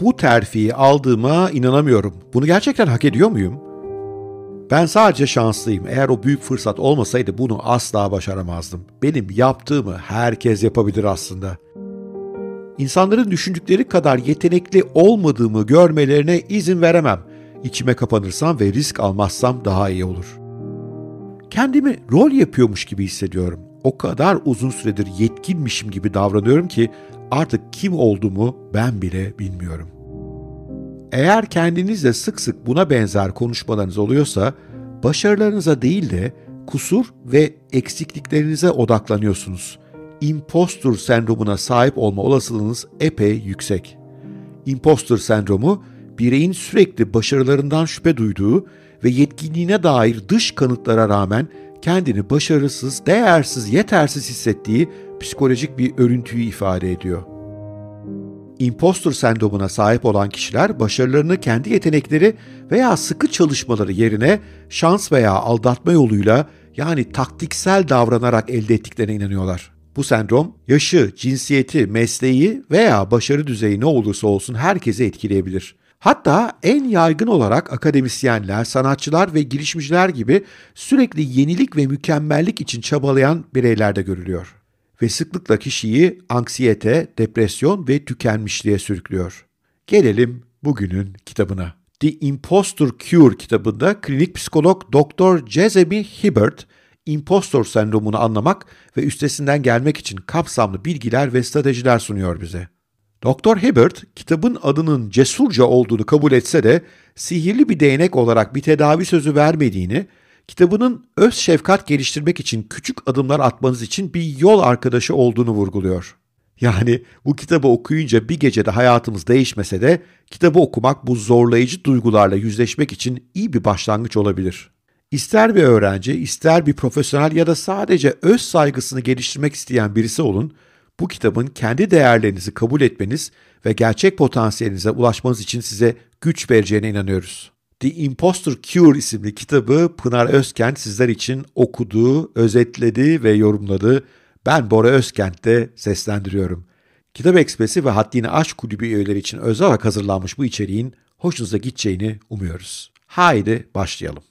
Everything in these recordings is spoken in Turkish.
bu terfiyi aldığıma inanamıyorum. Bunu gerçekten hak ediyor muyum? Ben sadece şanslıyım. Eğer o büyük fırsat olmasaydı bunu asla başaramazdım. Benim yaptığımı herkes yapabilir aslında. İnsanların düşündükleri kadar yetenekli olmadığımı görmelerine izin veremem. İçime kapanırsam ve risk almazsam daha iyi olur. Kendimi rol yapıyormuş gibi hissediyorum. O kadar uzun süredir yetkinmişim gibi davranıyorum ki artık kim olduğumu ben bile bilmiyorum. Eğer kendinizle sık sık buna benzer konuşmalarınız oluyorsa, başarılarınıza değil de kusur ve eksikliklerinize odaklanıyorsunuz. Impostor sendromuna sahip olma olasılığınız epey yüksek. Impostor sendromu, bireyin sürekli başarılarından şüphe duyduğu ve yetkinliğine dair dış kanıtlara rağmen kendini başarısız, değersiz, yetersiz hissettiği psikolojik bir örüntüyü ifade ediyor. Impostor sendromuna sahip olan kişiler başarılarını kendi yetenekleri veya sıkı çalışmaları yerine şans veya aldatma yoluyla yani taktiksel davranarak elde ettiklerine inanıyorlar. Bu sendrom yaşı, cinsiyeti, mesleği veya başarı düzeyi ne olursa olsun herkese etkileyebilir. Hatta en yaygın olarak akademisyenler, sanatçılar ve girişimciler gibi sürekli yenilik ve mükemmellik için çabalayan bireylerde görülüyor ve sıklıkla kişiyi anksiyete, depresyon ve tükenmişliğe sürüklüyor. Gelelim bugünün kitabına. The Impostor Cure kitabında klinik psikolog Dr. Jezemi Hibbert, impostor sendromunu anlamak ve üstesinden gelmek için kapsamlı bilgiler ve stratejiler sunuyor bize. Doktor Hibbert, kitabın adının cesurca olduğunu kabul etse de sihirli bir değnek olarak bir tedavi sözü vermediğini kitabının öz şefkat geliştirmek için küçük adımlar atmanız için bir yol arkadaşı olduğunu vurguluyor. Yani bu kitabı okuyunca bir gecede hayatımız değişmese de kitabı okumak bu zorlayıcı duygularla yüzleşmek için iyi bir başlangıç olabilir. İster bir öğrenci, ister bir profesyonel ya da sadece öz saygısını geliştirmek isteyen birisi olun, bu kitabın kendi değerlerinizi kabul etmeniz ve gerçek potansiyelinize ulaşmanız için size güç vereceğine inanıyoruz. The Imposter Cure isimli kitabı Pınar Özkent sizler için okudu, özetledi ve yorumladı. Ben Bora de seslendiriyorum. Kitap Ekspresi ve Haddini Aşk Kulübü üyeleri için özel olarak hazırlanmış bu içeriğin hoşunuza gideceğini umuyoruz. Haydi başlayalım.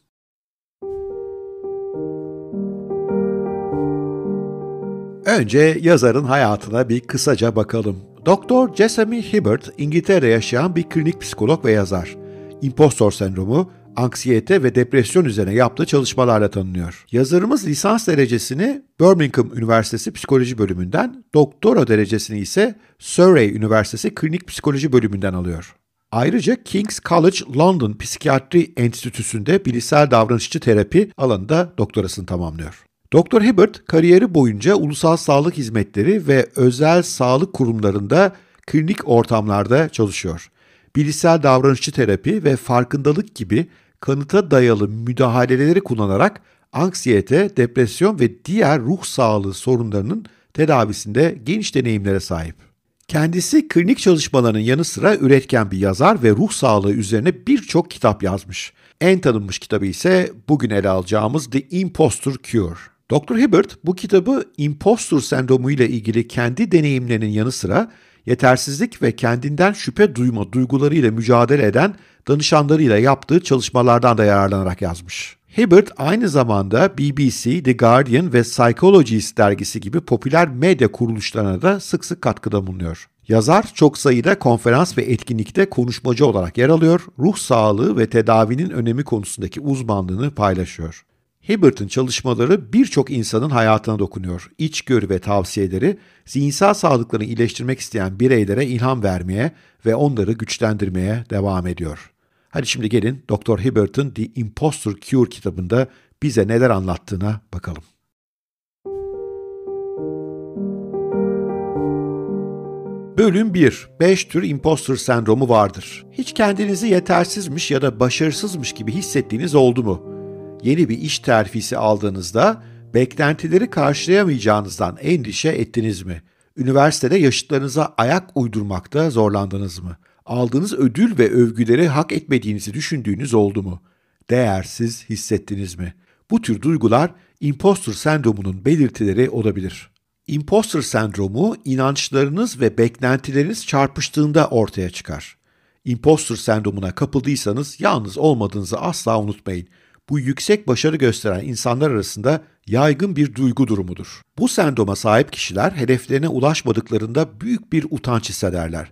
Önce yazarın hayatına bir kısaca bakalım. Doktor Jessamy Hibbert, İngiltere'de yaşayan bir klinik psikolog ve yazar impostor sendromu, anksiyete ve depresyon üzerine yaptığı çalışmalarla tanınıyor. Yazarımız lisans derecesini Birmingham Üniversitesi Psikoloji bölümünden, doktora derecesini ise Surrey Üniversitesi Klinik Psikoloji bölümünden alıyor. Ayrıca King's College London Psikiyatri Enstitüsü'nde bilişsel davranışçı terapi alanında doktorasını tamamlıyor. Doktor Hibbert kariyeri boyunca ulusal sağlık hizmetleri ve özel sağlık kurumlarında klinik ortamlarda çalışıyor bilişsel davranışçı terapi ve farkındalık gibi kanıta dayalı müdahaleleri kullanarak anksiyete, depresyon ve diğer ruh sağlığı sorunlarının tedavisinde geniş deneyimlere sahip. Kendisi klinik çalışmalarının yanı sıra üretken bir yazar ve ruh sağlığı üzerine birçok kitap yazmış. En tanınmış kitabı ise bugün ele alacağımız The Imposter Cure. Dr. Hibbert bu kitabı impostor sendromu ile ilgili kendi deneyimlerinin yanı sıra yetersizlik ve kendinden şüphe duyma duygularıyla mücadele eden danışanlarıyla yaptığı çalışmalardan da yararlanarak yazmış. Hibbert aynı zamanda BBC, The Guardian ve Psychologist dergisi gibi popüler medya kuruluşlarına da sık sık katkıda bulunuyor. Yazar çok sayıda konferans ve etkinlikte konuşmacı olarak yer alıyor, ruh sağlığı ve tedavinin önemi konusundaki uzmanlığını paylaşıyor. Hibbert'ın çalışmaları birçok insanın hayatına dokunuyor. İçgörü ve tavsiyeleri zihinsel sağlıklarını iyileştirmek isteyen bireylere ilham vermeye ve onları güçlendirmeye devam ediyor. Hadi şimdi gelin Dr. Hibbert'ın The Imposter Cure kitabında bize neler anlattığına bakalım. Bölüm 1. 5 tür imposter sendromu vardır. Hiç kendinizi yetersizmiş ya da başarısızmış gibi hissettiğiniz oldu mu? yeni bir iş terfisi aldığınızda beklentileri karşılayamayacağınızdan endişe ettiniz mi? Üniversitede yaşıtlarınıza ayak uydurmakta zorlandınız mı? Aldığınız ödül ve övgüleri hak etmediğinizi düşündüğünüz oldu mu? Değersiz hissettiniz mi? Bu tür duygular imposter sendromunun belirtileri olabilir. Imposter sendromu inançlarınız ve beklentileriniz çarpıştığında ortaya çıkar. Imposter sendromuna kapıldıysanız yalnız olmadığınızı asla unutmayın bu yüksek başarı gösteren insanlar arasında yaygın bir duygu durumudur. Bu sendroma sahip kişiler hedeflerine ulaşmadıklarında büyük bir utanç hissederler.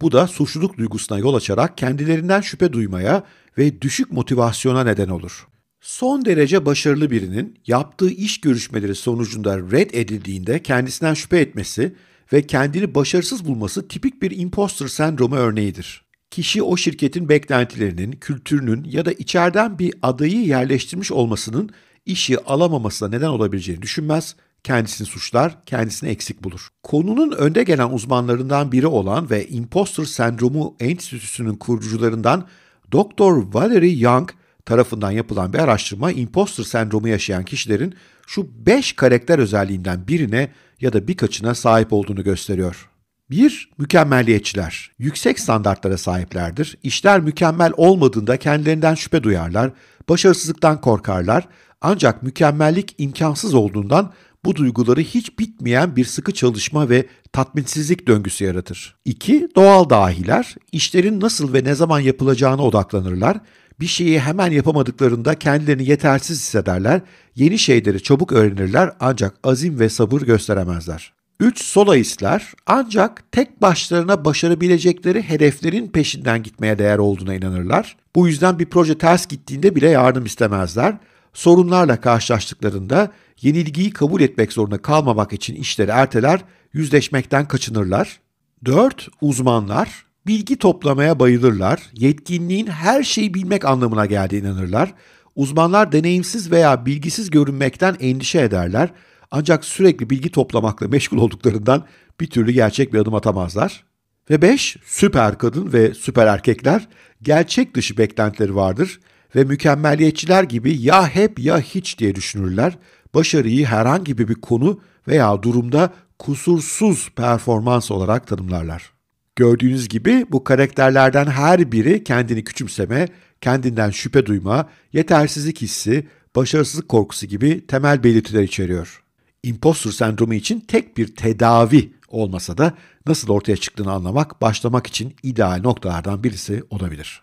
Bu da suçluluk duygusuna yol açarak kendilerinden şüphe duymaya ve düşük motivasyona neden olur. Son derece başarılı birinin yaptığı iş görüşmeleri sonucunda red edildiğinde kendisinden şüphe etmesi ve kendini başarısız bulması tipik bir imposter sendromu örneğidir kişi o şirketin beklentilerinin, kültürünün ya da içeriden bir adayı yerleştirmiş olmasının işi alamamasına neden olabileceğini düşünmez, kendisini suçlar, kendisini eksik bulur. Konunun önde gelen uzmanlarından biri olan ve Imposter Sendromu Enstitüsü'nün kurucularından Dr. Valerie Young tarafından yapılan bir araştırma imposter sendromu yaşayan kişilerin şu 5 karakter özelliğinden birine ya da birkaçına sahip olduğunu gösteriyor. Bir, mükemmeliyetçiler. Yüksek standartlara sahiplerdir. İşler mükemmel olmadığında kendilerinden şüphe duyarlar, başarısızlıktan korkarlar. Ancak mükemmellik imkansız olduğundan bu duyguları hiç bitmeyen bir sıkı çalışma ve tatminsizlik döngüsü yaratır. 2. Doğal dahiler, işlerin nasıl ve ne zaman yapılacağına odaklanırlar. Bir şeyi hemen yapamadıklarında kendilerini yetersiz hissederler, yeni şeyleri çabuk öğrenirler ancak azim ve sabır gösteremezler. Üç soloistler ancak tek başlarına başarabilecekleri hedeflerin peşinden gitmeye değer olduğuna inanırlar. Bu yüzden bir proje ters gittiğinde bile yardım istemezler. Sorunlarla karşılaştıklarında yenilgiyi kabul etmek zorunda kalmamak için işleri erteler, yüzleşmekten kaçınırlar. 4. Uzmanlar bilgi toplamaya bayılırlar. Yetkinliğin her şeyi bilmek anlamına geldiğine inanırlar. Uzmanlar deneyimsiz veya bilgisiz görünmekten endişe ederler. Ancak sürekli bilgi toplamakla meşgul olduklarından bir türlü gerçek bir adım atamazlar. Ve 5. Süper kadın ve süper erkekler gerçek dışı beklentileri vardır ve mükemmeliyetçiler gibi ya hep ya hiç diye düşünürler. Başarıyı herhangi bir konu veya durumda kusursuz performans olarak tanımlarlar. Gördüğünüz gibi bu karakterlerden her biri kendini küçümseme, kendinden şüphe duyma, yetersizlik hissi, başarısızlık korkusu gibi temel belirtiler içeriyor impostor sendromu için tek bir tedavi olmasa da nasıl ortaya çıktığını anlamak başlamak için ideal noktalardan birisi olabilir.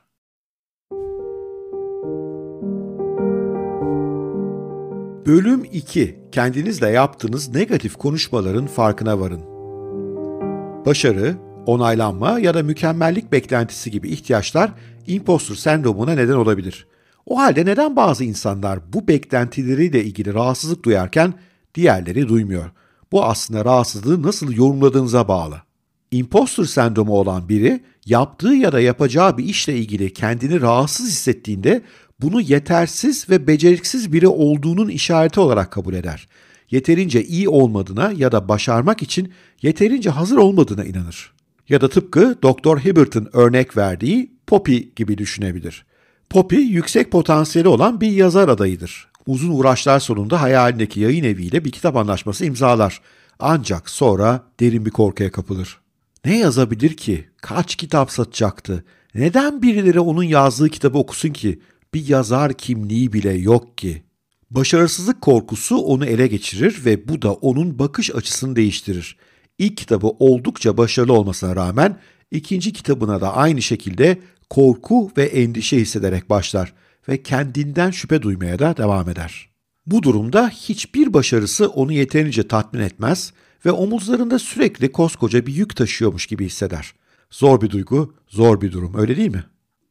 Bölüm 2. Kendinizle yaptığınız negatif konuşmaların farkına varın. Başarı, onaylanma ya da mükemmellik beklentisi gibi ihtiyaçlar impostor sendromuna neden olabilir. O halde neden bazı insanlar bu beklentileriyle ilgili rahatsızlık duyarken diğerleri duymuyor. Bu aslında rahatsızlığı nasıl yorumladığınıza bağlı. Imposter sendromu olan biri yaptığı ya da yapacağı bir işle ilgili kendini rahatsız hissettiğinde bunu yetersiz ve beceriksiz biri olduğunun işareti olarak kabul eder. Yeterince iyi olmadığına ya da başarmak için yeterince hazır olmadığına inanır. Ya da tıpkı Dr. Hibbert'ın örnek verdiği Poppy gibi düşünebilir. Poppy yüksek potansiyeli olan bir yazar adayıdır uzun uğraşlar sonunda hayalindeki yayın eviyle bir kitap anlaşması imzalar. Ancak sonra derin bir korkuya kapılır. Ne yazabilir ki? Kaç kitap satacaktı? Neden birileri onun yazdığı kitabı okusun ki? Bir yazar kimliği bile yok ki. Başarısızlık korkusu onu ele geçirir ve bu da onun bakış açısını değiştirir. İlk kitabı oldukça başarılı olmasına rağmen ikinci kitabına da aynı şekilde korku ve endişe hissederek başlar ve kendinden şüphe duymaya da devam eder. Bu durumda hiçbir başarısı onu yeterince tatmin etmez ve omuzlarında sürekli koskoca bir yük taşıyormuş gibi hisseder. Zor bir duygu, zor bir durum öyle değil mi?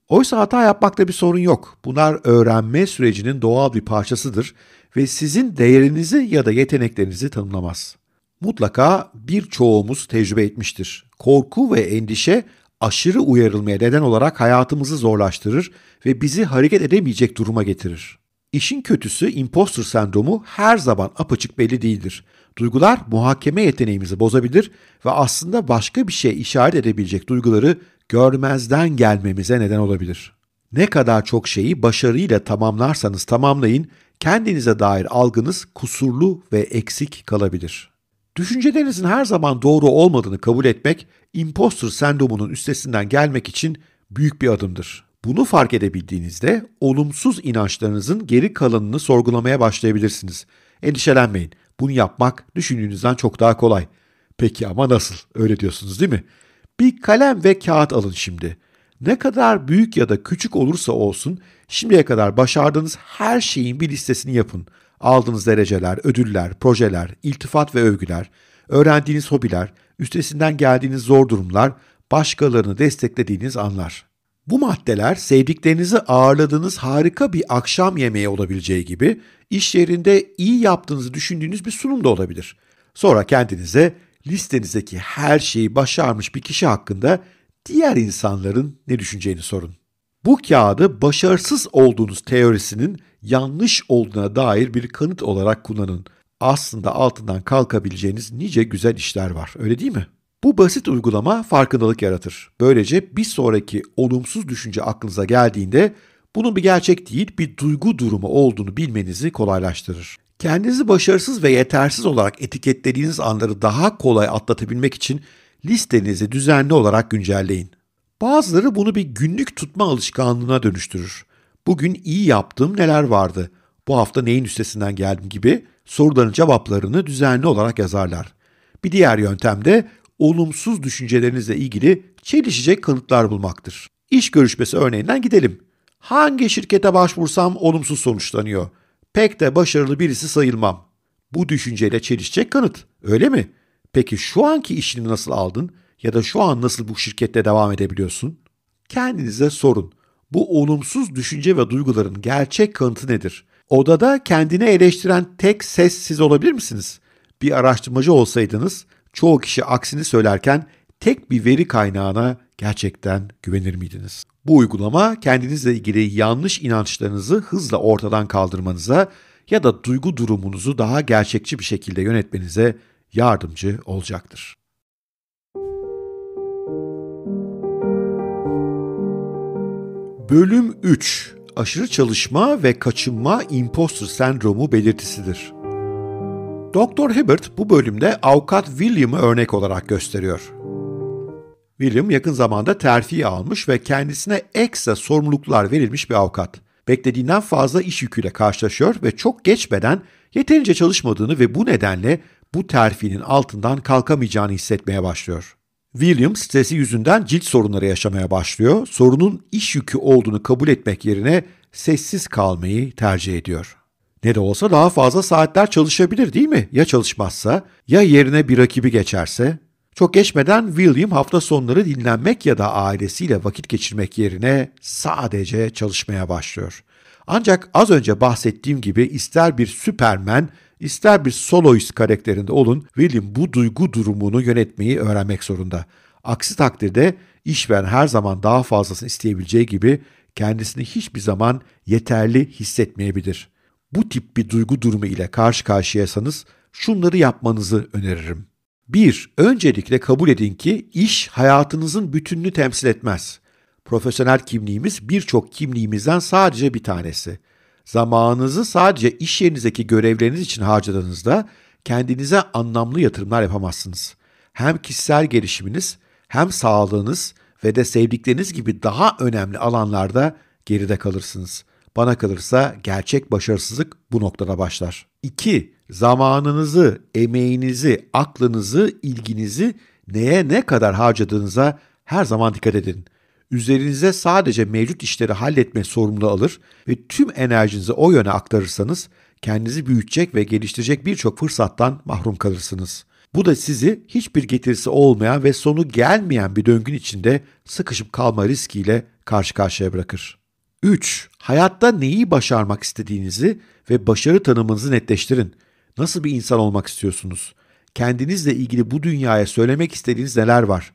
Oysa hata yapmakta bir sorun yok. Bunlar öğrenme sürecinin doğal bir parçasıdır ve sizin değerinizi ya da yeteneklerinizi tanımlamaz. Mutlaka birçoğumuz tecrübe etmiştir. Korku ve endişe aşırı uyarılmaya neden olarak hayatımızı zorlaştırır ve bizi hareket edemeyecek duruma getirir. İşin kötüsü imposter sendromu her zaman apaçık belli değildir. Duygular muhakeme yeteneğimizi bozabilir ve aslında başka bir şey işaret edebilecek duyguları görmezden gelmemize neden olabilir. Ne kadar çok şeyi başarıyla tamamlarsanız tamamlayın, kendinize dair algınız kusurlu ve eksik kalabilir.'' Düşüncelerinizin her zaman doğru olmadığını kabul etmek, imposter sendromunun üstesinden gelmek için büyük bir adımdır. Bunu fark edebildiğinizde olumsuz inançlarınızın geri kalanını sorgulamaya başlayabilirsiniz. Endişelenmeyin. Bunu yapmak düşündüğünüzden çok daha kolay. Peki ama nasıl? Öyle diyorsunuz değil mi? Bir kalem ve kağıt alın şimdi. Ne kadar büyük ya da küçük olursa olsun şimdiye kadar başardığınız her şeyin bir listesini yapın. Aldığınız dereceler, ödüller, projeler, iltifat ve övgüler, öğrendiğiniz hobiler, üstesinden geldiğiniz zor durumlar, başkalarını desteklediğiniz anlar. Bu maddeler sevdiklerinizi ağırladığınız harika bir akşam yemeği olabileceği gibi iş yerinde iyi yaptığınızı düşündüğünüz bir sunum da olabilir. Sonra kendinize listenizdeki her şeyi başarmış bir kişi hakkında diğer insanların ne düşüneceğini sorun. Bu kağıdı başarısız olduğunuz teorisinin yanlış olduğuna dair bir kanıt olarak kullanın. Aslında altından kalkabileceğiniz nice güzel işler var. Öyle değil mi? Bu basit uygulama farkındalık yaratır. Böylece bir sonraki olumsuz düşünce aklınıza geldiğinde bunun bir gerçek değil, bir duygu durumu olduğunu bilmenizi kolaylaştırır. Kendinizi başarısız ve yetersiz olarak etiketlediğiniz anları daha kolay atlatabilmek için listenizi düzenli olarak güncelleyin. Bazıları bunu bir günlük tutma alışkanlığına dönüştürür bugün iyi yaptığım neler vardı, bu hafta neyin üstesinden geldim gibi soruların cevaplarını düzenli olarak yazarlar. Bir diğer yöntem de olumsuz düşüncelerinizle ilgili çelişecek kanıtlar bulmaktır. İş görüşmesi örneğinden gidelim. Hangi şirkete başvursam olumsuz sonuçlanıyor. Pek de başarılı birisi sayılmam. Bu düşünceyle çelişecek kanıt, öyle mi? Peki şu anki işini nasıl aldın ya da şu an nasıl bu şirkette devam edebiliyorsun? Kendinize sorun. Bu olumsuz düşünce ve duyguların gerçek kanıtı nedir? Odada kendini eleştiren tek ses siz olabilir misiniz? Bir araştırmacı olsaydınız çoğu kişi aksini söylerken tek bir veri kaynağına gerçekten güvenir miydiniz? Bu uygulama kendinizle ilgili yanlış inançlarınızı hızla ortadan kaldırmanıza ya da duygu durumunuzu daha gerçekçi bir şekilde yönetmenize yardımcı olacaktır. Bölüm 3 Aşırı çalışma ve kaçınma imposter sendromu belirtisidir. Doktor Hibbert bu bölümde avukat William'ı örnek olarak gösteriyor. William yakın zamanda terfi almış ve kendisine ekstra sorumluluklar verilmiş bir avukat. Beklediğinden fazla iş yüküyle karşılaşıyor ve çok geçmeden yeterince çalışmadığını ve bu nedenle bu terfinin altından kalkamayacağını hissetmeye başlıyor. William stresi yüzünden cilt sorunları yaşamaya başlıyor. Sorunun iş yükü olduğunu kabul etmek yerine sessiz kalmayı tercih ediyor. Ne de olsa daha fazla saatler çalışabilir değil mi? Ya çalışmazsa, ya yerine bir rakibi geçerse? Çok geçmeden William hafta sonları dinlenmek ya da ailesiyle vakit geçirmek yerine sadece çalışmaya başlıyor. Ancak az önce bahsettiğim gibi ister bir Süpermen İster bir soloist karakterinde olun, William bu duygu durumunu yönetmeyi öğrenmek zorunda. Aksi takdirde işveren her zaman daha fazlasını isteyebileceği gibi kendisini hiçbir zaman yeterli hissetmeyebilir. Bu tip bir duygu durumu ile karşı karşıyasanız şunları yapmanızı öneririm. 1. Öncelikle kabul edin ki iş hayatınızın bütününü temsil etmez. Profesyonel kimliğimiz birçok kimliğimizden sadece bir tanesi. Zamanınızı sadece iş yerinizdeki görevleriniz için harcadığınızda kendinize anlamlı yatırımlar yapamazsınız. Hem kişisel gelişiminiz hem sağlığınız ve de sevdikleriniz gibi daha önemli alanlarda geride kalırsınız. Bana kalırsa gerçek başarısızlık bu noktada başlar. 2. Zamanınızı, emeğinizi, aklınızı, ilginizi neye ne kadar harcadığınıza her zaman dikkat edin üzerinize sadece mevcut işleri halletme sorumluluğu alır ve tüm enerjinizi o yöne aktarırsanız kendinizi büyütecek ve geliştirecek birçok fırsattan mahrum kalırsınız. Bu da sizi hiçbir getirisi olmayan ve sonu gelmeyen bir döngün içinde sıkışıp kalma riskiyle karşı karşıya bırakır. 3. Hayatta neyi başarmak istediğinizi ve başarı tanımınızı netleştirin. Nasıl bir insan olmak istiyorsunuz? Kendinizle ilgili bu dünyaya söylemek istediğiniz neler var?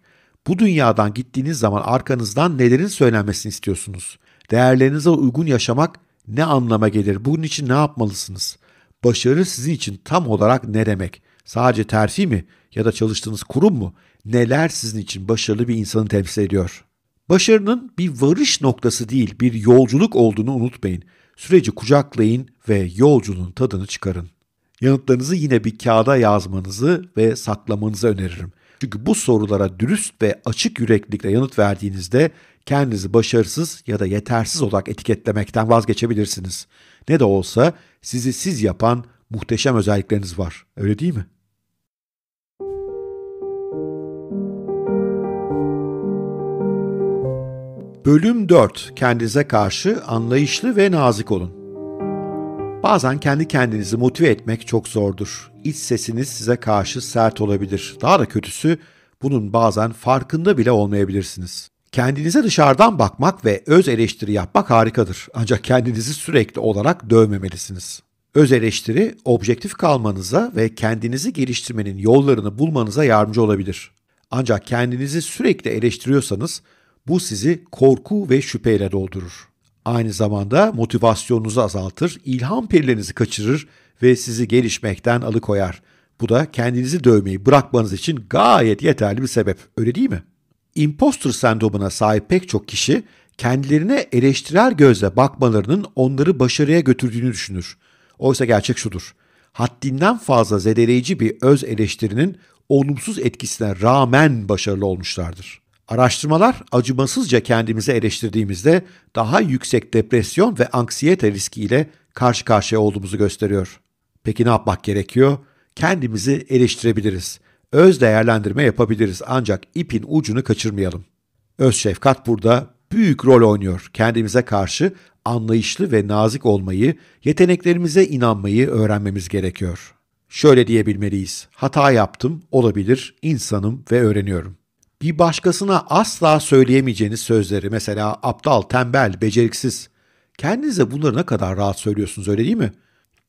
Bu dünyadan gittiğiniz zaman arkanızdan nelerin söylenmesini istiyorsunuz? Değerlerinize uygun yaşamak ne anlama gelir? Bunun için ne yapmalısınız? Başarı sizin için tam olarak ne demek? Sadece terfi mi ya da çalıştığınız kurum mu? Neler sizin için başarılı bir insanı temsil ediyor? Başarının bir varış noktası değil, bir yolculuk olduğunu unutmayın. Süreci kucaklayın ve yolculuğun tadını çıkarın. Yanıtlarınızı yine bir kağıda yazmanızı ve saklamanızı öneririm. Çünkü bu sorulara dürüst ve açık yüreklilikle yanıt verdiğinizde kendinizi başarısız ya da yetersiz olarak etiketlemekten vazgeçebilirsiniz. Ne de olsa sizi siz yapan muhteşem özellikleriniz var. Öyle değil mi? Bölüm 4. Kendinize karşı anlayışlı ve nazik olun. Bazen kendi kendinizi motive etmek çok zordur iç sesiniz size karşı sert olabilir. Daha da kötüsü bunun bazen farkında bile olmayabilirsiniz. Kendinize dışarıdan bakmak ve öz eleştiri yapmak harikadır. Ancak kendinizi sürekli olarak dövmemelisiniz. Öz eleştiri objektif kalmanıza ve kendinizi geliştirmenin yollarını bulmanıza yardımcı olabilir. Ancak kendinizi sürekli eleştiriyorsanız bu sizi korku ve şüpheyle doldurur. Aynı zamanda motivasyonunuzu azaltır, ilham perilerinizi kaçırır ve sizi gelişmekten alıkoyar. Bu da kendinizi dövmeyi bırakmanız için gayet yeterli bir sebep. Öyle değil mi? Imposter sendromuna sahip pek çok kişi kendilerine eleştirel gözle bakmalarının onları başarıya götürdüğünü düşünür. Oysa gerçek şudur. Haddinden fazla zedeleyici bir öz eleştirinin olumsuz etkisine rağmen başarılı olmuşlardır. Araştırmalar acımasızca kendimizi eleştirdiğimizde daha yüksek depresyon ve anksiyete riskiyle karşı karşıya olduğumuzu gösteriyor. Peki ne yapmak gerekiyor? Kendimizi eleştirebiliriz. Öz değerlendirme yapabiliriz ancak ipin ucunu kaçırmayalım. Öz şefkat burada büyük rol oynuyor. Kendimize karşı anlayışlı ve nazik olmayı, yeteneklerimize inanmayı öğrenmemiz gerekiyor. Şöyle diyebilmeliyiz. Hata yaptım, olabilir, insanım ve öğreniyorum. Bir başkasına asla söyleyemeyeceğiniz sözleri mesela aptal, tembel, beceriksiz. Kendinize bunları ne kadar rahat söylüyorsunuz öyle değil mi?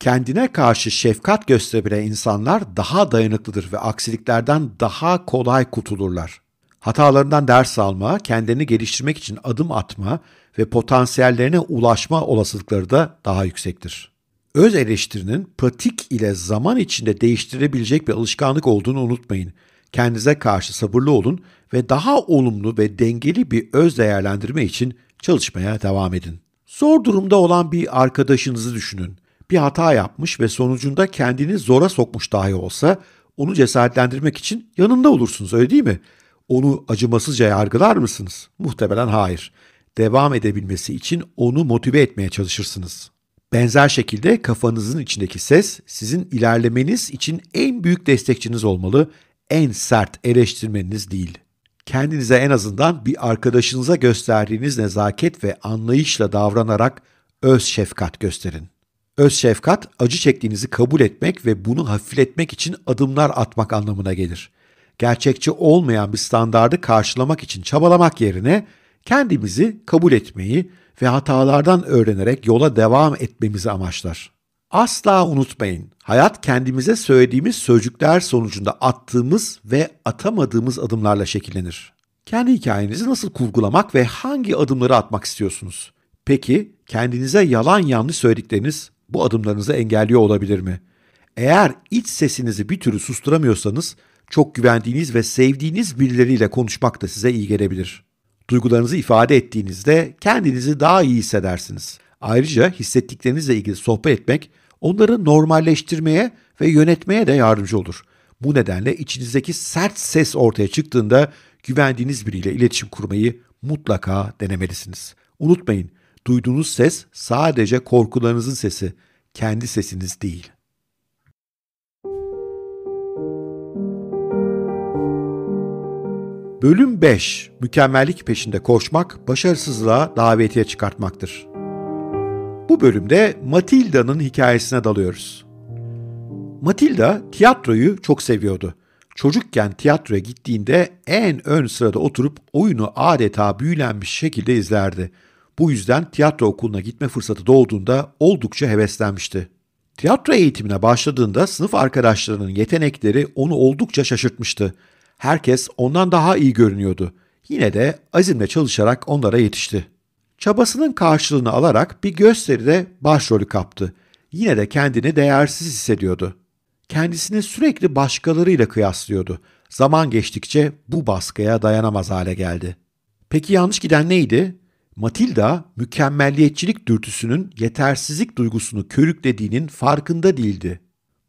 Kendine karşı şefkat gösterebilen insanlar daha dayanıklıdır ve aksiliklerden daha kolay kurtulurlar. Hatalarından ders alma, kendini geliştirmek için adım atma ve potansiyellerine ulaşma olasılıkları da daha yüksektir. Öz eleştirinin pratik ile zaman içinde değiştirebilecek bir alışkanlık olduğunu unutmayın. Kendinize karşı sabırlı olun ve daha olumlu ve dengeli bir öz değerlendirme için çalışmaya devam edin. Zor durumda olan bir arkadaşınızı düşünün bir hata yapmış ve sonucunda kendini zora sokmuş dahi olsa onu cesaretlendirmek için yanında olursunuz öyle değil mi? Onu acımasızca yargılar mısınız? Muhtemelen hayır. Devam edebilmesi için onu motive etmeye çalışırsınız. Benzer şekilde kafanızın içindeki ses sizin ilerlemeniz için en büyük destekçiniz olmalı, en sert eleştirmeniz değil. Kendinize en azından bir arkadaşınıza gösterdiğiniz nezaket ve anlayışla davranarak öz şefkat gösterin. Öz şefkat, acı çektiğinizi kabul etmek ve bunu hafifletmek için adımlar atmak anlamına gelir. Gerçekçi olmayan bir standardı karşılamak için çabalamak yerine kendimizi kabul etmeyi ve hatalardan öğrenerek yola devam etmemizi amaçlar. Asla unutmayın, hayat kendimize söylediğimiz sözcükler sonucunda attığımız ve atamadığımız adımlarla şekillenir. Kendi hikayenizi nasıl kurgulamak ve hangi adımları atmak istiyorsunuz? Peki kendinize yalan yanlış söyledikleriniz bu adımlarınızı engelliyor olabilir mi? Eğer iç sesinizi bir türlü susturamıyorsanız çok güvendiğiniz ve sevdiğiniz birileriyle konuşmak da size iyi gelebilir. Duygularınızı ifade ettiğinizde kendinizi daha iyi hissedersiniz. Ayrıca hissettiklerinizle ilgili sohbet etmek onları normalleştirmeye ve yönetmeye de yardımcı olur. Bu nedenle içinizdeki sert ses ortaya çıktığında güvendiğiniz biriyle iletişim kurmayı mutlaka denemelisiniz. Unutmayın, Duyduğunuz ses sadece korkularınızın sesi, kendi sesiniz değil. Bölüm 5 Mükemmellik peşinde koşmak, başarısızlığa davetiye çıkartmaktır. Bu bölümde Matilda'nın hikayesine dalıyoruz. Matilda tiyatroyu çok seviyordu. Çocukken tiyatroya gittiğinde en ön sırada oturup oyunu adeta büyülenmiş şekilde izlerdi. Bu yüzden tiyatro okuluna gitme fırsatı doğduğunda oldukça heveslenmişti. Tiyatro eğitimine başladığında sınıf arkadaşlarının yetenekleri onu oldukça şaşırtmıştı. Herkes ondan daha iyi görünüyordu. Yine de azimle çalışarak onlara yetişti. Çabasının karşılığını alarak bir gösteride başrolü kaptı. Yine de kendini değersiz hissediyordu. Kendisini sürekli başkalarıyla kıyaslıyordu. Zaman geçtikçe bu baskıya dayanamaz hale geldi. Peki yanlış giden neydi? Matilda mükemmelliyetçilik dürtüsünün yetersizlik duygusunu körüklediğinin farkında değildi.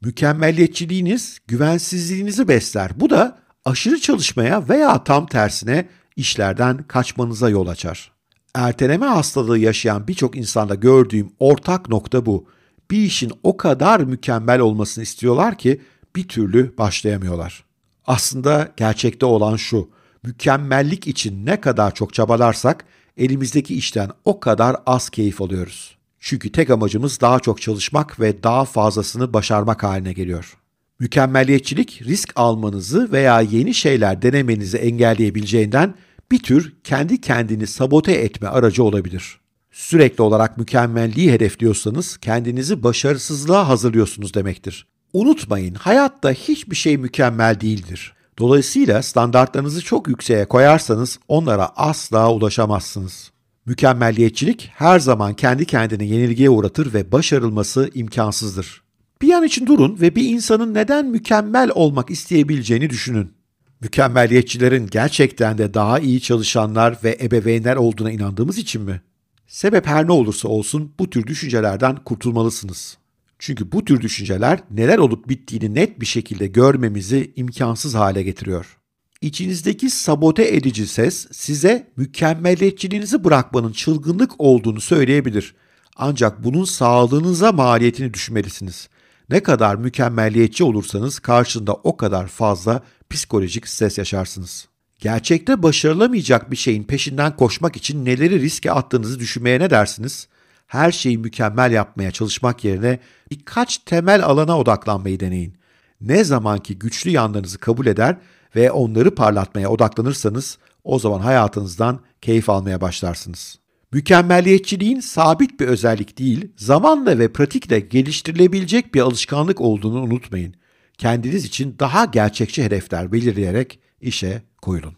Mükemmelliyetçiliğiniz güvensizliğinizi besler. Bu da aşırı çalışmaya veya tam tersine işlerden kaçmanıza yol açar. Erteleme hastalığı yaşayan birçok insanda gördüğüm ortak nokta bu. Bir işin o kadar mükemmel olmasını istiyorlar ki bir türlü başlayamıyorlar. Aslında gerçekte olan şu. Mükemmellik için ne kadar çok çabalarsak elimizdeki işten o kadar az keyif alıyoruz. Çünkü tek amacımız daha çok çalışmak ve daha fazlasını başarmak haline geliyor. Mükemmeliyetçilik risk almanızı veya yeni şeyler denemenizi engelleyebileceğinden bir tür kendi kendini sabote etme aracı olabilir. Sürekli olarak mükemmelliği hedefliyorsanız kendinizi başarısızlığa hazırlıyorsunuz demektir. Unutmayın hayatta hiçbir şey mükemmel değildir. Dolayısıyla standartlarınızı çok yükseğe koyarsanız onlara asla ulaşamazsınız. Mükemmelliyetçilik her zaman kendi kendini yenilgiye uğratır ve başarılması imkansızdır. Bir an için durun ve bir insanın neden mükemmel olmak isteyebileceğini düşünün. Mükemmeliyetçilerin gerçekten de daha iyi çalışanlar ve ebeveynler olduğuna inandığımız için mi? Sebep her ne olursa olsun bu tür düşüncelerden kurtulmalısınız. Çünkü bu tür düşünceler neler olup bittiğini net bir şekilde görmemizi imkansız hale getiriyor. İçinizdeki sabote edici ses size mükemmeliyetçiliğinizi bırakmanın çılgınlık olduğunu söyleyebilir. Ancak bunun sağlığınıza maliyetini düşünmelisiniz. Ne kadar mükemmeliyetçi olursanız karşında o kadar fazla psikolojik stres yaşarsınız. Gerçekte başarılamayacak bir şeyin peşinden koşmak için neleri riske attığınızı düşünmeye ne dersiniz? her şeyi mükemmel yapmaya çalışmak yerine birkaç temel alana odaklanmayı deneyin. Ne zamanki güçlü yanlarınızı kabul eder ve onları parlatmaya odaklanırsanız o zaman hayatınızdan keyif almaya başlarsınız. Mükemmelliyetçiliğin sabit bir özellik değil, zamanla ve pratikle geliştirilebilecek bir alışkanlık olduğunu unutmayın. Kendiniz için daha gerçekçi hedefler belirleyerek işe koyulun.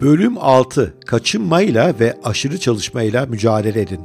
Bölüm 6. Kaçınmayla ve aşırı çalışmayla mücadele edin.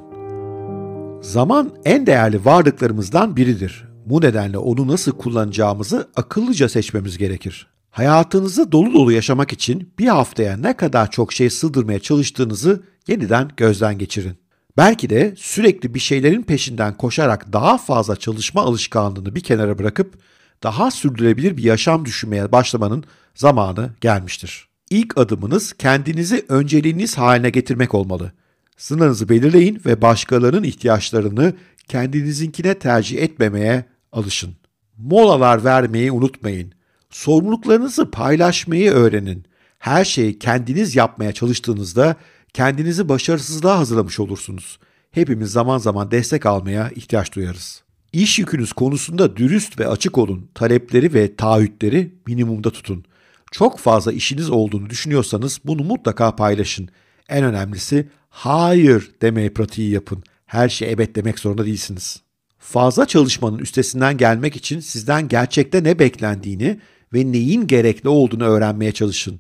Zaman en değerli varlıklarımızdan biridir. Bu nedenle onu nasıl kullanacağımızı akıllıca seçmemiz gerekir. Hayatınızı dolu dolu yaşamak için bir haftaya ne kadar çok şey sığdırmaya çalıştığınızı yeniden gözden geçirin. Belki de sürekli bir şeylerin peşinden koşarak daha fazla çalışma alışkanlığını bir kenara bırakıp daha sürdürülebilir bir yaşam düşünmeye başlamanın zamanı gelmiştir. İlk adımınız kendinizi önceliğiniz haline getirmek olmalı. Sınırınızı belirleyin ve başkalarının ihtiyaçlarını kendinizinkine tercih etmemeye alışın. Molalar vermeyi unutmayın. Sorumluluklarınızı paylaşmayı öğrenin. Her şeyi kendiniz yapmaya çalıştığınızda kendinizi başarısızlığa hazırlamış olursunuz. Hepimiz zaman zaman destek almaya ihtiyaç duyarız. İş yükünüz konusunda dürüst ve açık olun. Talepleri ve taahhütleri minimumda tutun çok fazla işiniz olduğunu düşünüyorsanız bunu mutlaka paylaşın. En önemlisi hayır demeyi pratiği yapın. Her şey evet demek zorunda değilsiniz. Fazla çalışmanın üstesinden gelmek için sizden gerçekte ne beklendiğini ve neyin gerekli olduğunu öğrenmeye çalışın.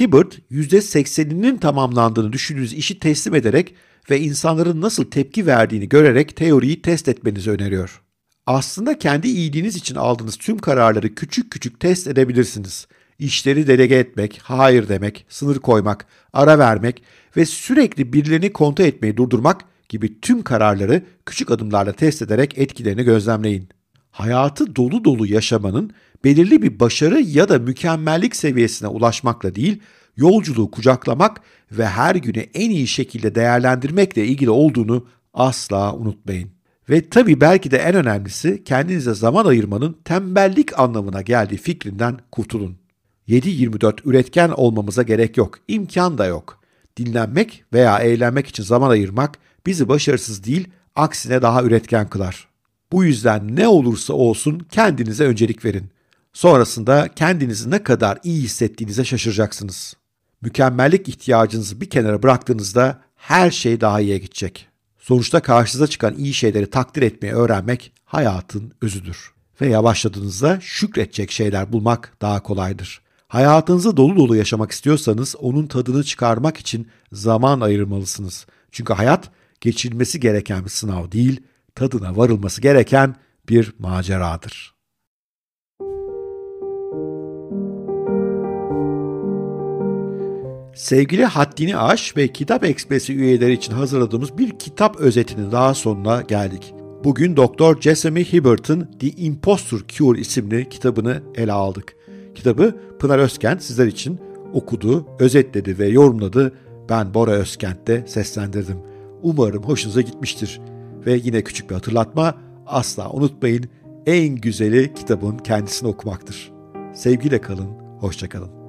Hibbert %80'inin tamamlandığını düşündüğünüz işi teslim ederek ve insanların nasıl tepki verdiğini görerek teoriyi test etmenizi öneriyor. Aslında kendi iyiliğiniz için aldığınız tüm kararları küçük küçük test edebilirsiniz işleri delege etmek, hayır demek, sınır koymak, ara vermek ve sürekli birilerini kontrol etmeyi durdurmak gibi tüm kararları küçük adımlarla test ederek etkilerini gözlemleyin. Hayatı dolu dolu yaşamanın belirli bir başarı ya da mükemmellik seviyesine ulaşmakla değil, yolculuğu kucaklamak ve her günü en iyi şekilde değerlendirmekle ilgili olduğunu asla unutmayın. Ve tabii belki de en önemlisi kendinize zaman ayırmanın tembellik anlamına geldiği fikrinden kurtulun. 7-24 üretken olmamıza gerek yok, imkan da yok. Dinlenmek veya eğlenmek için zaman ayırmak bizi başarısız değil, aksine daha üretken kılar. Bu yüzden ne olursa olsun kendinize öncelik verin. Sonrasında kendinizi ne kadar iyi hissettiğinize şaşıracaksınız. Mükemmellik ihtiyacınızı bir kenara bıraktığınızda her şey daha iyiye gidecek. Sonuçta karşınıza çıkan iyi şeyleri takdir etmeyi öğrenmek hayatın özüdür. Ve yavaşladığınızda şükredecek şeyler bulmak daha kolaydır. Hayatınızı dolu dolu yaşamak istiyorsanız onun tadını çıkarmak için zaman ayırmalısınız. Çünkü hayat geçilmesi gereken bir sınav değil, tadına varılması gereken bir maceradır. Sevgili Haddini Aş ve Kitap Ekspresi üyeleri için hazırladığımız bir kitap özetinin daha sonuna geldik. Bugün Doktor Jessamy Hibbert'ın The Impostor Cure isimli kitabını ele aldık. Kitabı Pınar Özkent sizler için okudu, özetledi ve yorumladı. Ben Bora Özkent'te seslendirdim. Umarım hoşunuza gitmiştir. Ve yine küçük bir hatırlatma, asla unutmayın en güzeli kitabın kendisini okumaktır. Sevgiyle kalın, hoşçakalın.